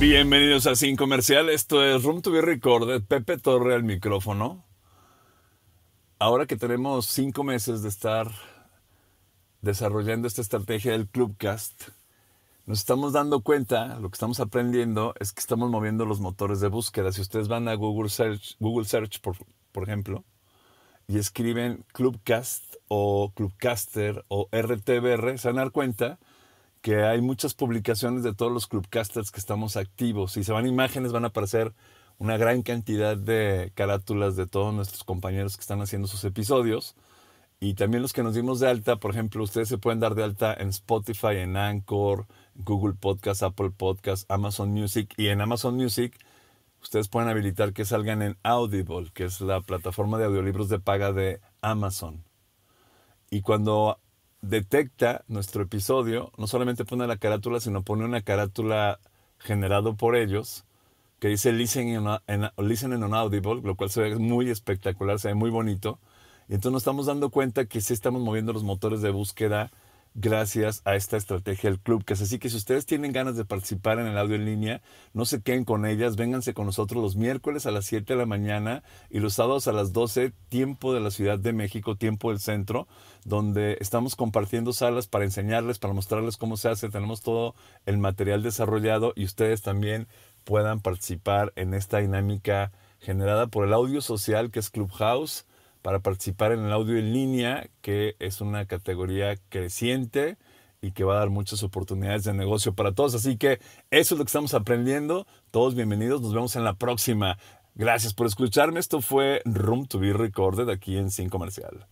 Bienvenidos a cinco Comercial, esto es Room to be Recorded, Pepe Torre al micrófono. Ahora que tenemos cinco meses de estar desarrollando esta estrategia del Clubcast, nos estamos dando cuenta, lo que estamos aprendiendo es que estamos moviendo los motores de búsqueda. Si ustedes van a Google Search, Google Search por, por ejemplo, y escriben Clubcast o Clubcaster o RTBR, se van a dar cuenta que hay muchas publicaciones de todos los clubcasters que estamos activos. Si se van imágenes, van a aparecer una gran cantidad de carátulas de todos nuestros compañeros que están haciendo sus episodios. Y también los que nos dimos de alta, por ejemplo, ustedes se pueden dar de alta en Spotify, en Anchor, Google Podcast, Apple Podcast, Amazon Music. Y en Amazon Music, ustedes pueden habilitar que salgan en Audible, que es la plataforma de audiolibros de paga de Amazon. Y cuando detecta nuestro episodio, no solamente pone la carátula, sino pone una carátula generado por ellos que dice Listen en listen un audible, lo cual se ve muy espectacular, se ve muy bonito. Y entonces nos estamos dando cuenta que sí estamos moviendo los motores de búsqueda gracias a esta estrategia del club. Que es así que si ustedes tienen ganas de participar en el audio en línea, no se queden con ellas, vénganse con nosotros los miércoles a las 7 de la mañana y los sábados a las 12, tiempo de la Ciudad de México, tiempo del centro, donde estamos compartiendo salas para enseñarles, para mostrarles cómo se hace. Tenemos todo el material desarrollado y ustedes también puedan participar en esta dinámica generada por el audio social que es Clubhouse para participar en el audio en línea, que es una categoría creciente y que va a dar muchas oportunidades de negocio para todos. Así que eso es lo que estamos aprendiendo. Todos bienvenidos, nos vemos en la próxima. Gracias por escucharme. Esto fue Room to be Recorded aquí en Sin Comercial.